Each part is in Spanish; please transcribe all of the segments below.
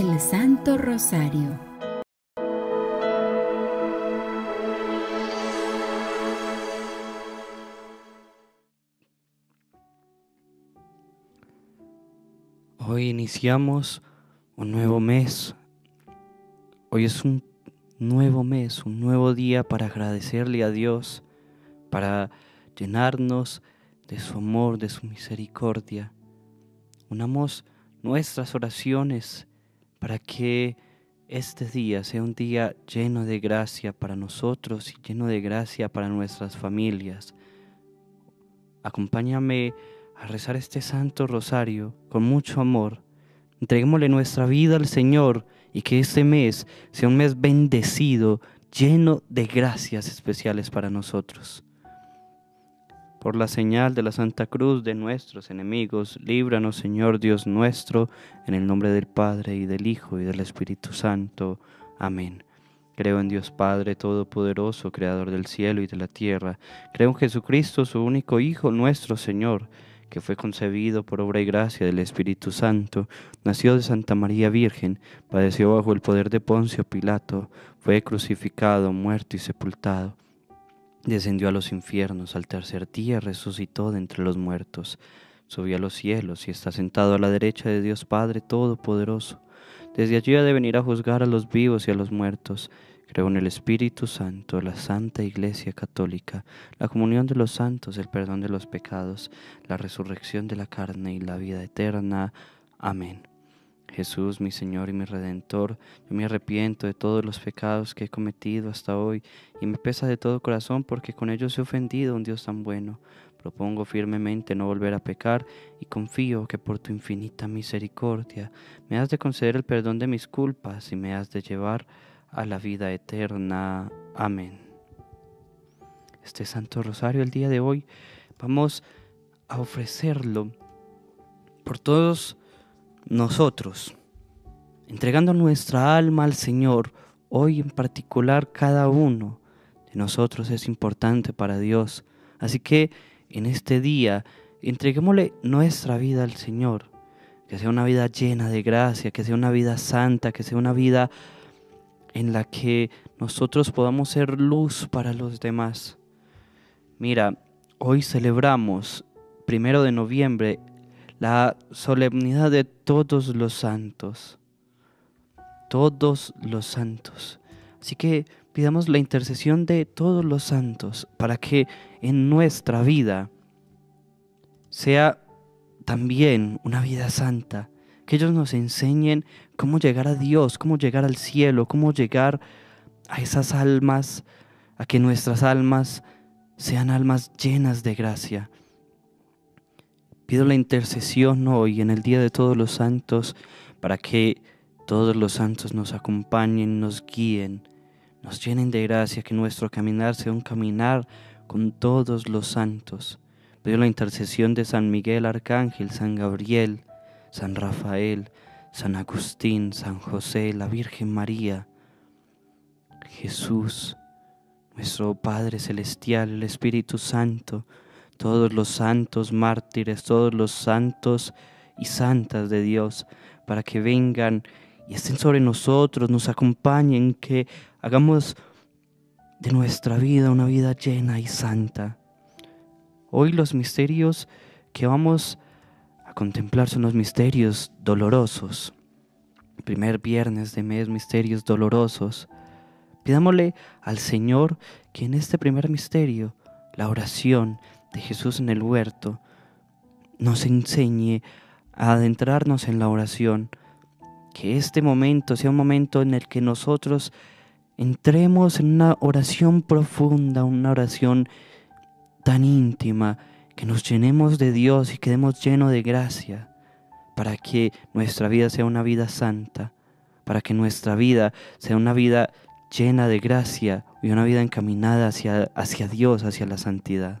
El Santo Rosario. Hoy iniciamos un nuevo mes. Hoy es un nuevo mes, un nuevo día para agradecerle a Dios, para llenarnos de su amor, de su misericordia. Unamos nuestras oraciones para que este día sea un día lleno de gracia para nosotros y lleno de gracia para nuestras familias. Acompáñame a rezar este santo rosario con mucho amor. Entreguémosle nuestra vida al Señor y que este mes sea un mes bendecido, lleno de gracias especiales para nosotros. Por la señal de la Santa Cruz de nuestros enemigos, líbranos Señor Dios nuestro, en el nombre del Padre y del Hijo y del Espíritu Santo. Amén. Creo en Dios Padre Todopoderoso, Creador del cielo y de la tierra. Creo en Jesucristo, su único Hijo, nuestro Señor, que fue concebido por obra y gracia del Espíritu Santo, nació de Santa María Virgen, padeció bajo el poder de Poncio Pilato, fue crucificado, muerto y sepultado descendió a los infiernos, al tercer día resucitó de entre los muertos, subió a los cielos y está sentado a la derecha de Dios Padre Todopoderoso. Desde allí ha de venir a juzgar a los vivos y a los muertos. Creo en el Espíritu Santo, la Santa Iglesia Católica, la comunión de los santos, el perdón de los pecados, la resurrección de la carne y la vida eterna. Amén. Jesús, mi Señor y mi Redentor, yo me arrepiento de todos los pecados que he cometido hasta hoy y me pesa de todo corazón porque con ellos he ofendido a un Dios tan bueno. Propongo firmemente no volver a pecar y confío que por tu infinita misericordia me has de conceder el perdón de mis culpas y me has de llevar a la vida eterna. Amén. Este Santo Rosario el día de hoy vamos a ofrecerlo por todos nosotros, entregando nuestra alma al Señor, hoy en particular cada uno de nosotros es importante para Dios. Así que en este día entreguémosle nuestra vida al Señor, que sea una vida llena de gracia, que sea una vida santa, que sea una vida en la que nosotros podamos ser luz para los demás. Mira, hoy celebramos primero de noviembre la solemnidad de todos los santos. Todos los santos. Así que pidamos la intercesión de todos los santos para que en nuestra vida sea también una vida santa. Que ellos nos enseñen cómo llegar a Dios, cómo llegar al cielo, cómo llegar a esas almas, a que nuestras almas sean almas llenas de gracia, Pido la intercesión hoy en el Día de Todos los Santos para que todos los santos nos acompañen, nos guíen, nos llenen de gracia, que nuestro caminar sea un caminar con todos los santos. Pido la intercesión de San Miguel Arcángel, San Gabriel, San Rafael, San Agustín, San José, la Virgen María, Jesús, nuestro Padre Celestial, el Espíritu Santo, todos los santos mártires, todos los santos y santas de Dios, para que vengan y estén sobre nosotros, nos acompañen, que hagamos de nuestra vida una vida llena y santa. Hoy los misterios que vamos a contemplar son los misterios dolorosos. primer viernes de mes, misterios dolorosos. Pidámosle al Señor que en este primer misterio, la oración, de Jesús en el huerto nos enseñe a adentrarnos en la oración, que este momento sea un momento en el que nosotros entremos en una oración profunda, una oración tan íntima, que nos llenemos de Dios y quedemos llenos de gracia, para que nuestra vida sea una vida santa, para que nuestra vida sea una vida llena de gracia y una vida encaminada hacia, hacia Dios, hacia la santidad.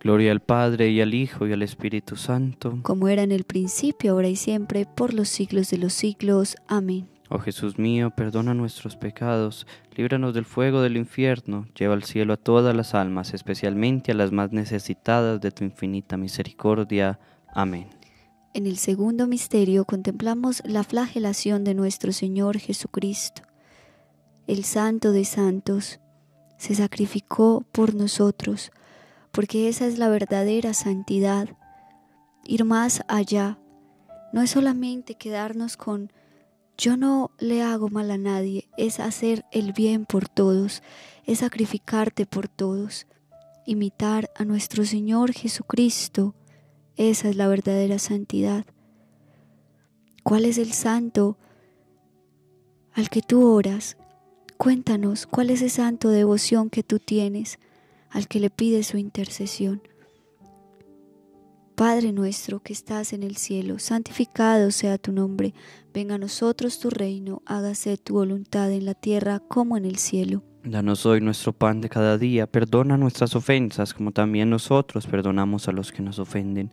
Gloria al Padre y al Hijo y al Espíritu Santo. Como era en el principio, ahora y siempre, por los siglos de los siglos. Amén. Oh Jesús mío, perdona nuestros pecados, líbranos del fuego del infierno, lleva al cielo a todas las almas, especialmente a las más necesitadas de tu infinita misericordia. Amén. En el segundo misterio contemplamos la flagelación de nuestro Señor Jesucristo. El Santo de Santos se sacrificó por nosotros, porque esa es la verdadera santidad. Ir más allá no es solamente quedarnos con yo no le hago mal a nadie, es hacer el bien por todos, es sacrificarte por todos, imitar a nuestro Señor Jesucristo. Esa es la verdadera santidad. ¿Cuál es el santo al que tú oras? Cuéntanos, ¿cuál es ese santo devoción que tú tienes? al que le pide su intercesión. Padre nuestro que estás en el cielo, santificado sea tu nombre, venga a nosotros tu reino, hágase tu voluntad en la tierra como en el cielo. Danos hoy nuestro pan de cada día, perdona nuestras ofensas como también nosotros perdonamos a los que nos ofenden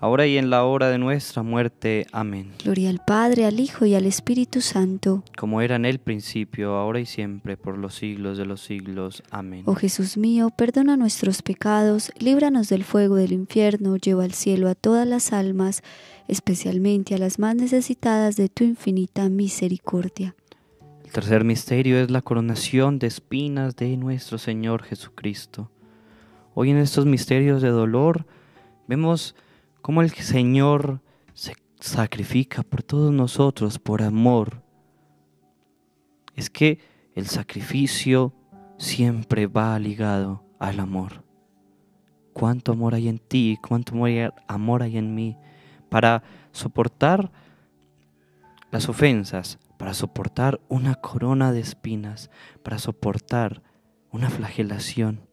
ahora y en la hora de nuestra muerte. Amén. Gloria al Padre, al Hijo y al Espíritu Santo. Como era en el principio, ahora y siempre, por los siglos de los siglos. Amén. Oh Jesús mío, perdona nuestros pecados, líbranos del fuego del infierno, lleva al cielo a todas las almas, especialmente a las más necesitadas de tu infinita misericordia. El tercer misterio es la coronación de espinas de nuestro Señor Jesucristo. Hoy en estos misterios de dolor vemos cómo el Señor se sacrifica por todos nosotros por amor. Es que el sacrificio siempre va ligado al amor. Cuánto amor hay en ti, cuánto amor hay en mí para soportar las ofensas, para soportar una corona de espinas, para soportar una flagelación.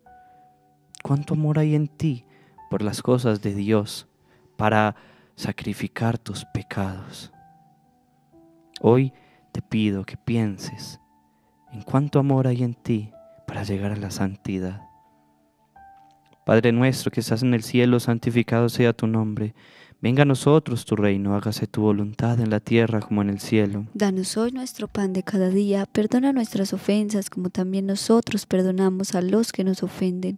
Cuánto amor hay en ti por las cosas de Dios para sacrificar tus pecados. Hoy te pido que pienses en cuánto amor hay en ti para llegar a la santidad. Padre nuestro que estás en el cielo, santificado sea tu nombre. Venga a nosotros tu reino, hágase tu voluntad en la tierra como en el cielo. Danos hoy nuestro pan de cada día, perdona nuestras ofensas como también nosotros perdonamos a los que nos ofenden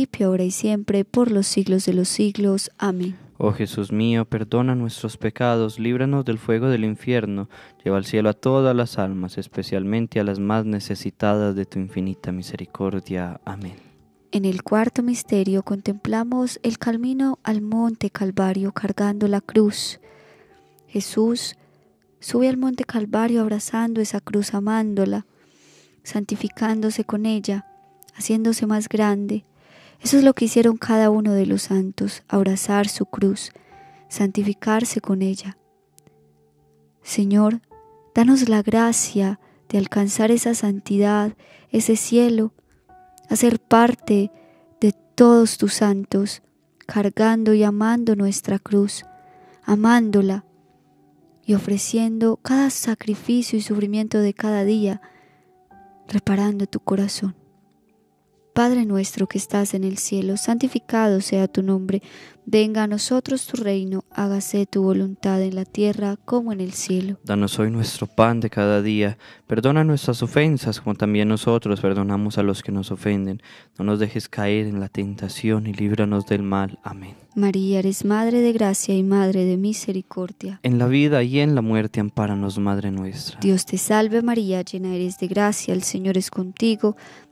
ahora y siempre, por los siglos de los siglos. Amén. Oh Jesús mío, perdona nuestros pecados, líbranos del fuego del infierno, lleva al cielo a todas las almas, especialmente a las más necesitadas de tu infinita misericordia. Amén. En el cuarto misterio contemplamos el camino al monte Calvario cargando la cruz. Jesús sube al monte Calvario abrazando esa cruz, amándola, santificándose con ella, haciéndose más grande, eso es lo que hicieron cada uno de los santos, abrazar su cruz, santificarse con ella. Señor, danos la gracia de alcanzar esa santidad, ese cielo, hacer parte de todos tus santos, cargando y amando nuestra cruz, amándola y ofreciendo cada sacrificio y sufrimiento de cada día, reparando tu corazón. Padre nuestro que estás en el cielo, santificado sea tu nombre, venga a nosotros tu reino, hágase tu voluntad en la tierra como en el cielo. Danos hoy nuestro pan de cada día, perdona nuestras ofensas como también nosotros perdonamos a los que nos ofenden, no nos dejes caer en la tentación y líbranos del mal. Amén. María, eres Madre de gracia y Madre de misericordia. En la vida y en la muerte ampáranos, Madre nuestra. Dios te salve María, llena eres de gracia, el Señor es contigo.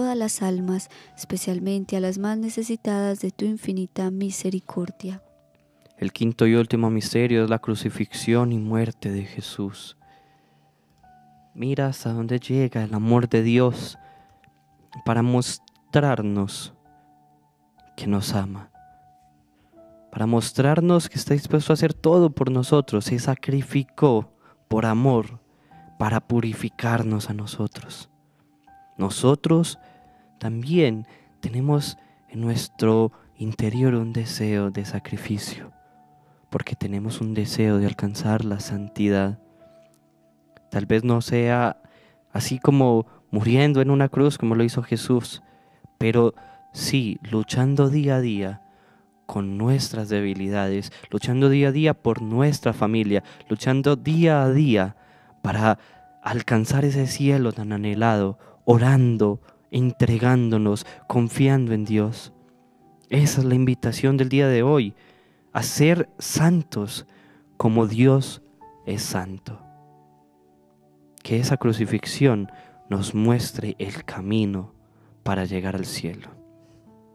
todas las almas, especialmente a las más necesitadas de tu infinita misericordia. El quinto y último misterio es la crucifixión y muerte de Jesús. Mira hasta dónde llega el amor de Dios para mostrarnos que nos ama, para mostrarnos que está dispuesto a hacer todo por nosotros. y sacrificó por amor para purificarnos a nosotros. Nosotros también tenemos en nuestro interior un deseo de sacrificio, porque tenemos un deseo de alcanzar la santidad. Tal vez no sea así como muriendo en una cruz como lo hizo Jesús, pero sí luchando día a día con nuestras debilidades, luchando día a día por nuestra familia, luchando día a día para alcanzar ese cielo tan anhelado, orando, entregándonos, confiando en Dios. Esa es la invitación del día de hoy, a ser santos como Dios es santo. Que esa crucifixión nos muestre el camino para llegar al cielo.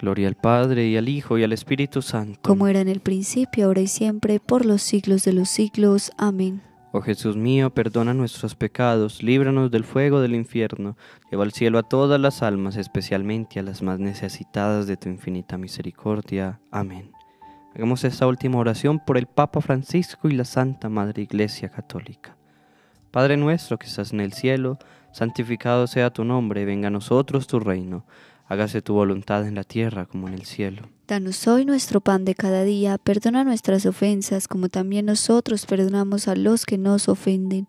Gloria al Padre y al Hijo y al Espíritu Santo. Como era en el principio, ahora y siempre, por los siglos de los siglos. Amén. Oh Jesús mío, perdona nuestros pecados, líbranos del fuego del infierno, lleva al cielo a todas las almas, especialmente a las más necesitadas de tu infinita misericordia. Amén. Hagamos esta última oración por el Papa Francisco y la Santa Madre Iglesia Católica. Padre nuestro que estás en el cielo, santificado sea tu nombre, venga a nosotros tu reino hágase tu voluntad en la tierra como en el cielo. Danos hoy nuestro pan de cada día, perdona nuestras ofensas como también nosotros perdonamos a los que nos ofenden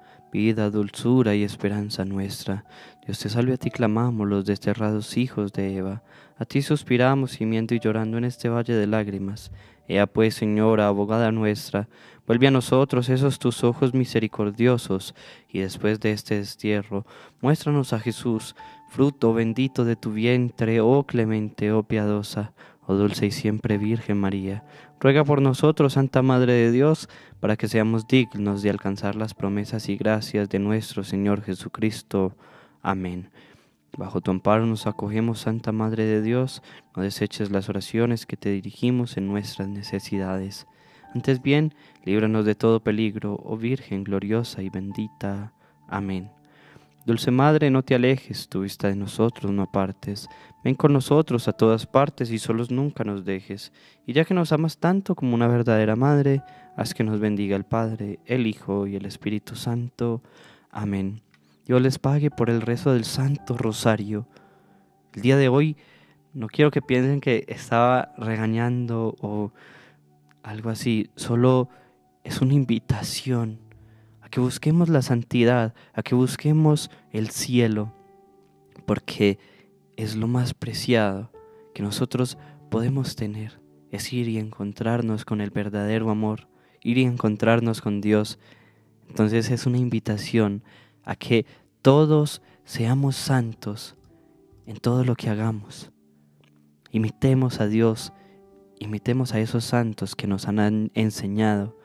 vida, dulzura y esperanza nuestra. Dios te salve, a ti clamamos los desterrados hijos de Eva, a ti suspiramos gimiendo y llorando en este valle de lágrimas. Ea pues, Señora, abogada nuestra, vuelve a nosotros esos tus ojos misericordiosos, y después de este destierro, muéstranos a Jesús, fruto bendito de tu vientre, oh clemente, oh piadosa, oh dulce y siempre Virgen María, Ruega por nosotros, Santa Madre de Dios, para que seamos dignos de alcanzar las promesas y gracias de nuestro Señor Jesucristo. Amén. Bajo tu amparo nos acogemos, Santa Madre de Dios, no deseches las oraciones que te dirigimos en nuestras necesidades. Antes bien, líbranos de todo peligro, oh Virgen gloriosa y bendita. Amén. Dulce Madre, no te alejes, tu vista de nosotros no apartes. Ven con nosotros a todas partes y solos nunca nos dejes. Y ya que nos amas tanto como una verdadera madre, haz que nos bendiga el Padre, el Hijo y el Espíritu Santo. Amén. Dios les pague por el rezo del Santo Rosario. El día de hoy no quiero que piensen que estaba regañando o algo así, solo es una invitación que busquemos la santidad, a que busquemos el cielo, porque es lo más preciado que nosotros podemos tener, es ir y encontrarnos con el verdadero amor, ir y encontrarnos con Dios. Entonces es una invitación a que todos seamos santos en todo lo que hagamos. Imitemos a Dios, imitemos a esos santos que nos han enseñado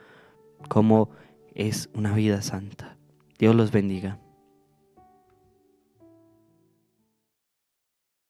cómo es una vida santa. Dios los bendiga.